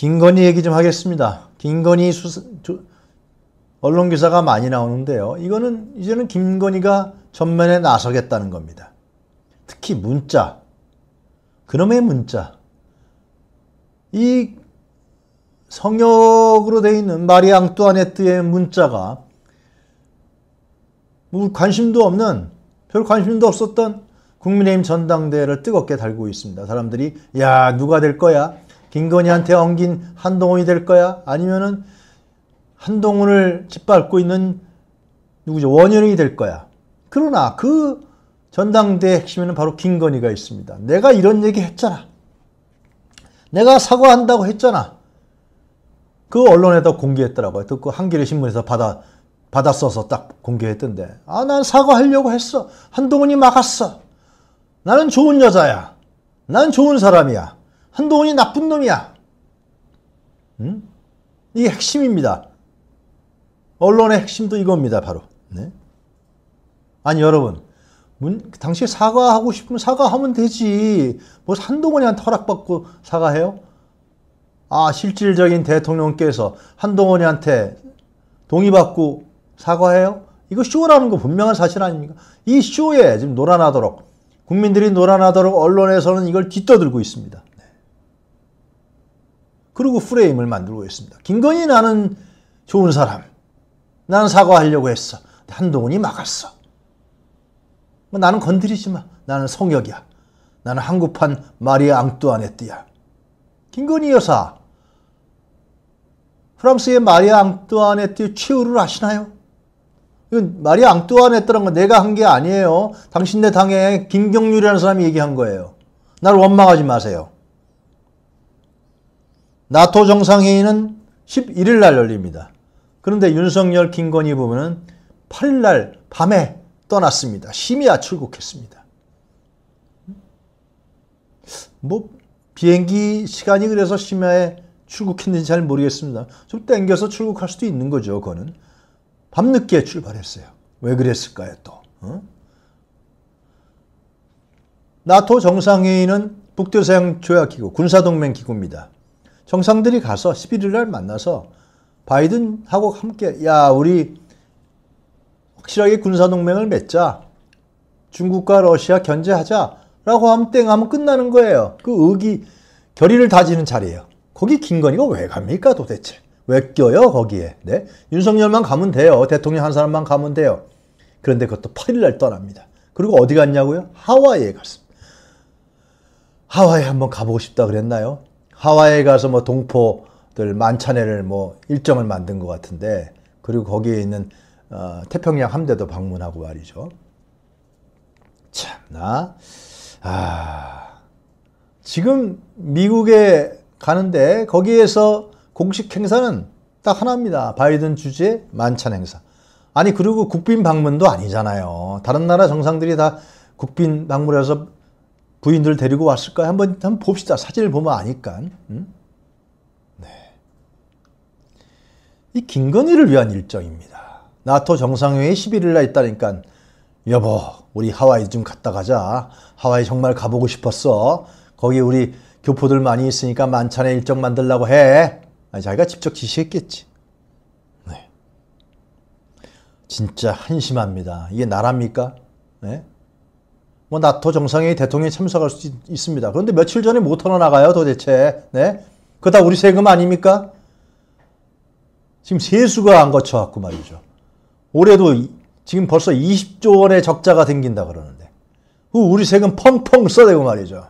김건희 얘기 좀 하겠습니다. 김건희 수사, 언론 기사가 많이 나오는데요. 이거는 이제는 김건희가 전면에 나서겠다는 겁니다. 특히 문자, 그놈의 문자. 이 성역으로 되어 있는 마리 앙뚜아네트의 문자가 뭐 관심도 없는 별 관심도 없었던 국민의힘 전당대회를 뜨겁게 달고 있습니다. 사람들이 야 누가 될 거야? 김건희한테 엉긴 한동훈이 될 거야? 아니면은 한동훈을 짓밟고 있는 누구죠? 원현이 될 거야. 그러나 그 전당대회 핵심에는 바로 김건희가 있습니다. 내가 이런 얘기 했잖아. 내가 사과한다고 했잖아. 그 언론에다 공개했더라고요. 그, 그 한겨레 신문에서 받아 받아 써서 딱 공개했던데. 아, 난 사과하려고 했어. 한동훈이 막았어. 나는 좋은 여자야. 난 좋은 사람이야. 한동훈이 나쁜 놈이야. 음? 이게 핵심입니다. 언론의 핵심도 이겁니다. 바로. 네? 아니 여러분 문, 그 당시에 사과하고 싶으면 사과하면 되지. 뭐 한동훈이한테 허락받고 사과해요? 아 실질적인 대통령께서 한동훈이한테 동의받고 사과해요? 이거 쇼라는 거 분명한 사실 아닙니까? 이 쇼에 지금 노란하도록 국민들이 노란하도록 언론에서는 이걸 뒤떠들고 있습니다. 그리고 프레임을 만들고 있습니다. 김건희 나는 좋은 사람. 나는 사과하려고 했어. 한동훈이 막았어. 뭐 나는 건드리지 마. 나는 성역이야. 나는 한국판 마리아 앙뚜아네트야. 김건희 여사, 프랑스의 마리아 앙뚜아네트 최후를 아시나요? 이건 마리아 앙뚜아네트라건 내가 한 게 아니에요. 당신네 당에 김경률이라는 사람이 얘기한 거예요. 날 원망하지 마세요. 나토 정상회의는 11일 날 열립니다. 그런데 윤석열, 김건희 부부는 8일 날 밤에 떠났습니다. 심야 출국했습니다. 뭐 비행기 시간이 그래서 심야에 출국했는지 잘 모르겠습니다. 좀 땡겨서 출국할 수도 있는 거죠. 그거는 밤늦게 출발했어요. 왜 그랬을까요 또? 어? 나토 정상회의는 북대서양 조약기구, 군사동맹기구입니다. 정상들이 가서 11일 날 만나서 바이든하고 함께 야 우리 확실하게 군사동맹을 맺자 중국과 러시아 견제하자 라고 하면 땡 하면 끝나는 거예요. 그 의기 결의를 다지는 자리예요. 거기 김건희가 왜 갑니까 도대체? 왜 껴요 거기에? 네? 윤석열만 가면 돼요. 대통령 한 사람만 가면 돼요. 그런데 그것도 8일날 떠납니다. 그리고 어디 갔냐고요? 하와이에 갔습니다. 하와이 한번 가보고 싶다 그랬나요? 하와이에 가서 뭐 동포들 만찬회를 뭐 일정을 만든 것 같은데 그리고 거기에 있는 어, 태평양 함대도 방문하고 말이죠. 참나. 아. 지금 미국에 가는데 거기에서 공식 행사는 딱 하나입니다. 바이든 주재 만찬 행사. 아니 그리고 국빈 방문도 아니잖아요. 다른 나라 정상들이 다 국빈 방문해서 부인들 데리고 왔을까? 한번, 한번 봅시다. 사진을 보면 아니까. 음? 네. 이 김건희를 위한 일정입니다. 나토 정상회의 11일날 있다니까 여보 우리 하와이 좀 갔다 가자. 하와이 정말 가보고 싶었어. 거기 우리 교포들 많이 있으니까 만찬의 일정 만들라고 해. 아니, 자기가 직접 지시했겠지. 네. 진짜 한심합니다. 이게 나랍니까? 네? 뭐 나토 정상회의 대통령이 참석할 수 있, 습니다 그런데 며칠 전에 못 털어나가요 도대체. 네? 그다 우리 세금 아닙니까? 지금 세수가 안 거쳐갖고 말이죠. 올해도 지금 벌써 20조 원의 적자가 생긴다 그러는데 그 우리 세금 펑펑 써대고 말이죠.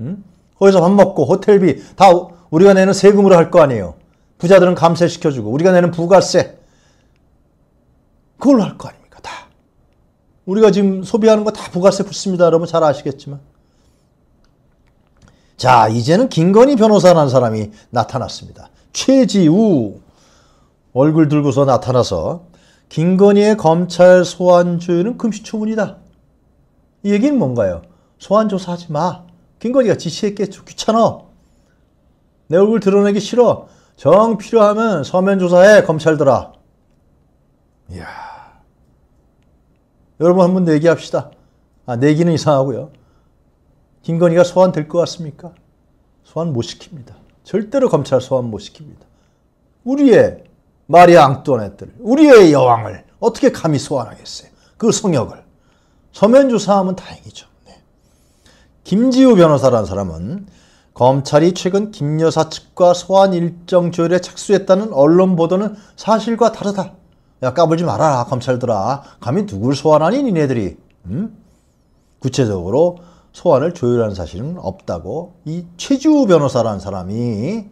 음? 거기서 밥 먹고 호텔비 다 우리가 내는 세금으로 할 거 아니에요. 부자들은 감세시켜주고 우리가 내는 부가세 그걸로 할 거 아닙니까? 우리가 지금 소비하는 거 다 부가세 붙습니다. 여러분 잘 아시겠지만. 자, 이제는 김건희 변호사라는 사람이 나타났습니다. 최지우 얼굴 들고서 나타나서 김건희의 검찰 소환조율은 금시초문이다. 이 얘기는 뭔가요? 소환 조사하지 마. 김건희가 지시했겠죠. 귀찮아. 내 얼굴 드러내기 싫어. 정 필요하면 서면 조사해 검찰들아. 이야. 여러분 한 번 내기합시다. 아, 내기는 이상하고요. 김건희가 소환 될것 같습니까? 소환 못 시킵니다. 절대로 검찰 소환 못 시킵니다. 우리의 마리아 앙뚜아네트 우리의 여왕을 어떻게 감히 소환하겠어요? 그 성역을. 서면 조사하면 다행이죠. 네. 김지우 변호사라는 사람은 검찰이 최근 김 여사 측과 소환 일정 조율에 착수했다는 언론 보도는 사실과 다르다. 야 까불지 말아라 검찰들아 감히 누굴 소환하니 니네들이 음? 구체적으로 소환을 조율한 사실은 없다고 이 최지우 변호사라는 사람이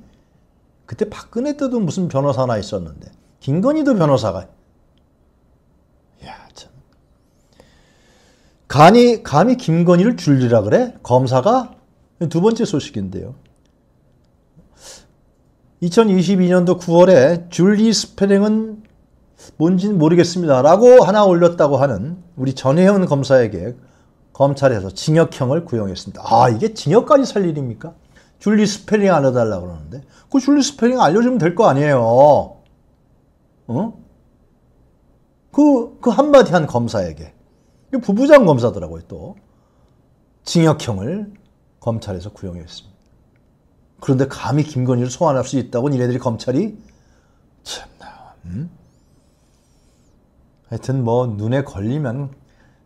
그때 박근혜 때도 무슨 변호사나 있었는데 김건희도 변호사가 야참 감히 감히 김건희를 줄리라 그래 검사가 두 번째 소식인데요 2022년도 9월에 줄리 스페링은 뭔지는 모르겠습니다. 라고 하나 올렸다고 하는 우리 전혜영 검사에게 검찰에서 징역형을 구형했습니다. 아, 이게 징역까지 살 일입니까? 줄리 스펠링 알려달라 그러는데. 그 줄리 스펠링 알려주면 될 거 아니에요. 어? 그, 그 한마디 한 검사에게. 부부장 검사더라고요, 또. 징역형을 검찰에서 구형했습니다. 그런데 감히 김건희를 소환할 수 있다고 니네들이 검찰이? 참나, 음? 하여튼 뭐 눈에 걸리면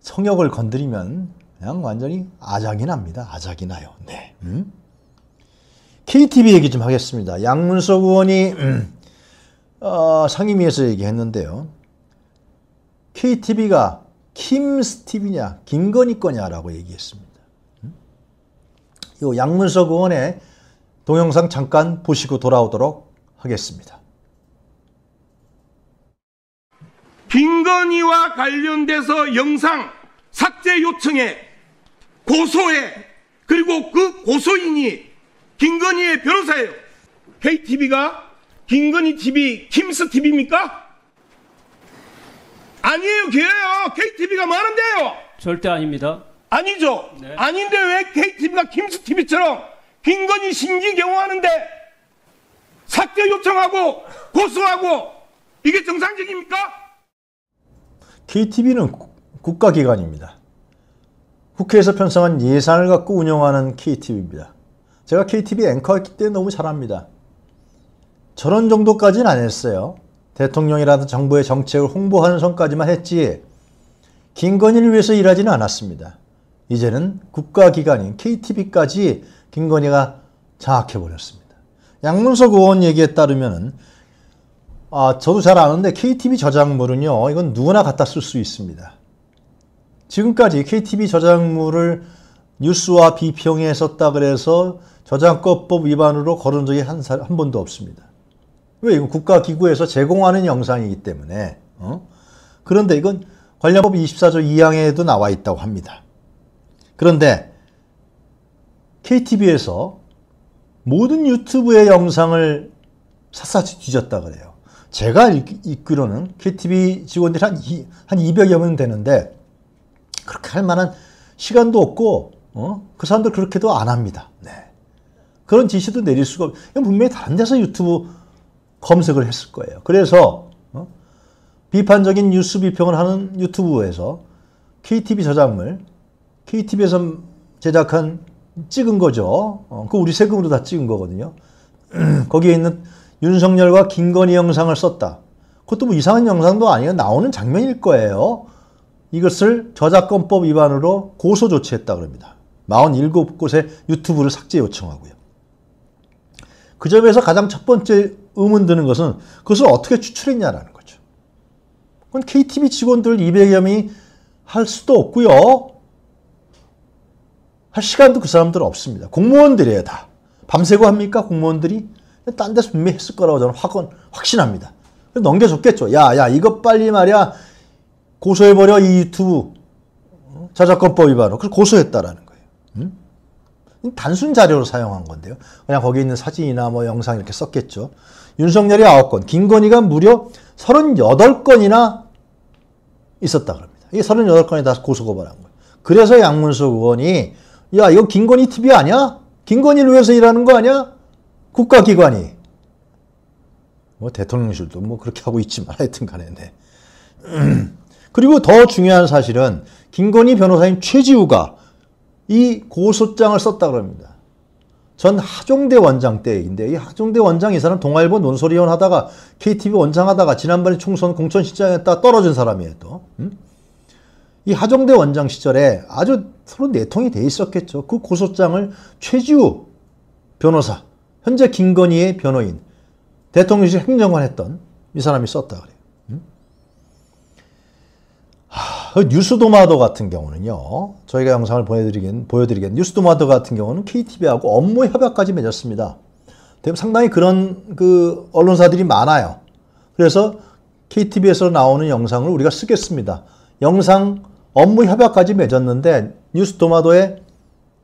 성역을 건드리면 그냥 완전히 아작이 납니다. 아작이 나요. 네. 음? KTV 얘기 좀 하겠습니다. 양문석 의원이 음, 어, 상임위에서 얘기했는데요. KTV가 김스티비냐 김건희 거냐라고 얘기했습니다. 음? 이 양문석 의원의 동영상 잠깐 보시고 돌아오도록 하겠습니다. 김건희와 관련돼서 영상 삭제 요청에 고소해 그리고 그 고소인이 김건희의 변호사예요. KTV가 김건희 TV, 김스 TV입니까? 아니에요, 걔예요 KTV가 많은데요. 절대 아닙니다. 아니죠. 네. 아닌데 왜 KTV가 김스 TV처럼 김건희 신기 경호하는데 삭제 요청하고 고소하고 이게 정상적입니까? KTV는 국가기관입니다. 국회에서 편성한 예산을 갖고 운영하는 KTV입니다. 제가 KTV 앵커했기 때문에 너무 잘 압니다. 저런 정도까지는 안 했어요. 대통령이라든 정부의 정책을 홍보하는 선까지만 했지 김건희를 위해서 일하지는 않았습니다. 이제는 국가기관인 KTV까지 김건희가 장악해버렸습니다. 양문석 의원 얘기에 따르면 아, 저도 잘 아는데 k t v 저작물은요, 이건 누구나 갖다 쓸 수 있습니다. 지금까지 KTB 저작물을 뉴스와 비평에 썼다 그래서 저작권법 위반으로 거론 적이 한, 사, 한 번도 없습니다. 왜? 이건 국가기구에서 제공하는 영상이기 때문에. 어? 그런데 이건 관련법 24조 2항에도 나와 있다고 합니다. 그런데 KTB에서 모든 유튜브의 영상을 샅샅이 뒤졌다 그래요. 제가 읽기로는 KTV 직원들이 한, 이, 한 200여 명 되는데 그렇게 할 만한 시간도 없고 어? 그 사람들 그렇게도 안 합니다. 네. 그런 지시도 내릴 수가 없. 어요 분명히 다른 데서 유튜브 검색을 했을 거예요. 그래서 어? 비판적인 뉴스 비평을 하는 유튜브에서 KTV 저작물, KTV에서 제작한 찍은 거죠. 어, 그 우리 세금으로 다 찍은 거거든요. 거기에 있는 윤석열과 김건희 영상을 썼다. 그것도 뭐 이상한 영상도 아니라 나오는 장면일 거예요. 이것을 저작권법 위반으로 고소 조치했다 고합니다 47곳에 유튜브를 삭제 요청하고요. 그 점에서 가장 첫 번째 의문 드는 것은 그것을 어떻게 추출했냐라는 거죠. 그건 KTV 직원들 200여 명이 할 수도 없고요. 할 시간도 그 사람들은 없습니다. 공무원들이에요 다. 밤새고 합니까 공무원들이? 딴 데서 분명히 했을 거라고 저는 확언, 확신합니다. 넘겨줬겠죠. 야, 야, 이것 빨리 말이야. 고소해버려, 이 유튜브. 저작권법 위반으로. 그래서 고소했다라는 거예요. 음? 단순 자료로 사용한 건데요. 그냥 거기 있는 사진이나 뭐 영상 이렇게 썼겠죠. 윤석열이 9건, 김건희가 무려 38건이나 있었다 그럽니다. 이게 38건이 다 고소고발한 거예요. 그래서 양문석 의원이 야, 이거 김건희 TV 아니야? 김건희를 위해서 일하는 거 아니야? 국가기관이 뭐 대통령실도 뭐 그렇게 하고 있지만 하여튼 간에 네. 그리고 더 중요한 사실은 김건희 변호사인 최지우가 이 고소장을 썼다 그럽니다. 전 하종대 원장 때 얘기인데 이 하종대 원장 이 사람 동아일보 논설위원 하다가 KTV 원장 하다가 지난번에 총선 공천시장에다 떨어진 사람이에요 또. 음? 이 하종대 원장 시절에 아주 서로 내통이 돼 있었겠죠. 그 고소장을 최지우 변호사 현재 김건희의 변호인 대통령실 행정관 했던 이 사람이 썼다 그래요. 음? 하, 그 뉴스도마도 같은 경우는요. 저희가 영상을 보내드리긴 보여드리긴 뉴스도마도 같은 경우는 KTV하고 업무 협약까지 맺었습니다. 상당히 그런 그 언론사들이 많아요. 그래서 KTV에서 나오는 영상을 우리가 쓰겠습니다. 영상 업무 협약까지 맺었는데 뉴스도마도의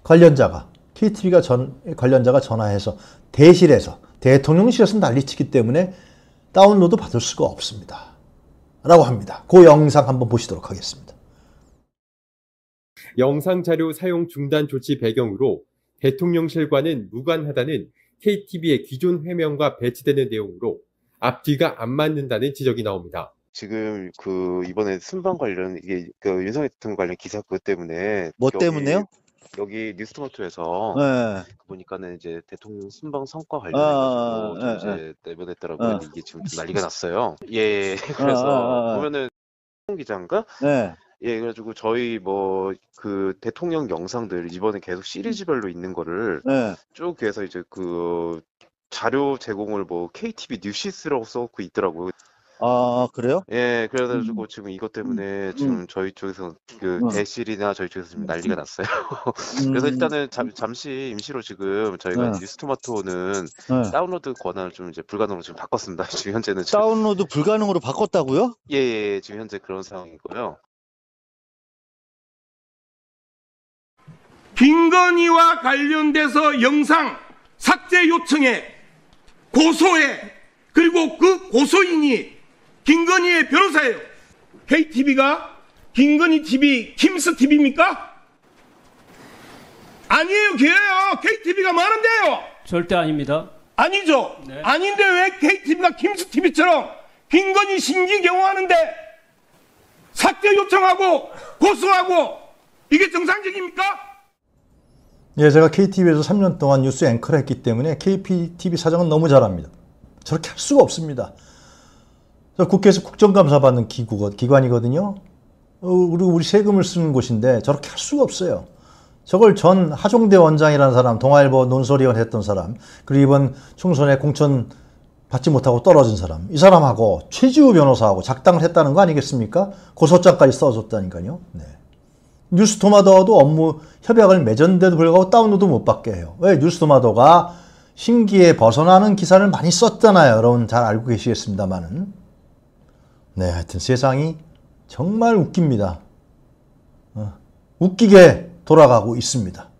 관련자가 KTV가 전, 관련자가 전화해서 대실에서 대통령실에서 난리치기 때문에 다운로드 받을 수가 없습니다. 라고 합니다. 그 영상 한번 보시도록 하겠습니다. 영상 자료 사용 중단 조치 배경으로 대통령실과는 무관하다는 KTV의 기존 회명과 배치되는 내용으로 앞뒤가 안 맞는다는 지적이 나옵니다. 지금 그 이번에 순방 관련 이게 그 윤석열 대통령 관련 기사 그것 때문에 뭐 때문에요? 여기 뉴스토마토에서 네. 보니까는 이제 대통령 순방 성과 관련해가지 아, 아, 아, 아 네, 이제 내보냈더라고요. 네. 아. 이게 지금 좀 난리가 났어요. 예, 그래서 보면은 홍기장인가 네. 예, 그래가지고 저희 뭐 그 대통령 영상들 이번에 계속 시리즈별로 있는 거를 네. 쭉 해서 이제 그 자료 제공을 뭐 KTV 뉴시스라고 써놓고 있더라고요. 아, 그래요? 예, 그래가지고 음. 지금 이것 때문에 음. 지금 음. 저희 쪽에서 그 어. 대실이나 저희 쪽에서 지금 난리가 났어요. 그래서 음. 일단은 잠, 잠시 임시로 지금 저희가 네. 뉴스토마토는 네. 다운로드 권한을 좀 이제 불가능으로 지금 바꿨습니다. 지금 현재는 지금 다운로드 불가능으로 바꿨다고요? 예, 예, 예. 지금 현재 그런 상황이고요. 빈건희와 관련돼서 영상 삭제 요청에 고소해 그리고 그 고소인이 김건희의 변호사예요. KTV가 김건희 TV, 김스 TV입니까? 아니에요, 걔예요 KTV가 많은데요. 절대 아닙니다. 아니죠. 네. 아닌데 왜 KTV가 김스 TV처럼 김건희 신기 경호하는데 삭제 요청하고 고소하고 이게 정상적입니까? 예, 제가 KTV에서 3년 동안 뉴스 앵커를 했기 때문에 KTV 사정은 너무 잘합니다. 저렇게 할 수가 없습니다. 국회에서 국정감사 받는 기구, 기관이거든요. 어, 그리고 우리 세금을 쓰는 곳인데 저렇게 할 수가 없어요. 저걸 전 하종대 원장이라는 사람, 동아일보 논설위원 했던 사람, 그리고 이번 총선에 공천 받지 못하고 떨어진 사람, 이 사람하고 최지우 변호사하고 작당을 했다는 거 아니겠습니까? 고소장까지 써줬다니까요. 네. 뉴스토마토도 업무 협약을 맺었는데도 불구하고 다운로드 못 받게 해요. 왜뉴스토마도가 신기에 벗어나는 기사를 많이 썼잖아요. 여러분 잘 알고 계시겠습니다만은. 네, 하여튼 세상이 정말 웃깁니다. 어, 웃기게 돌아가고 있습니다.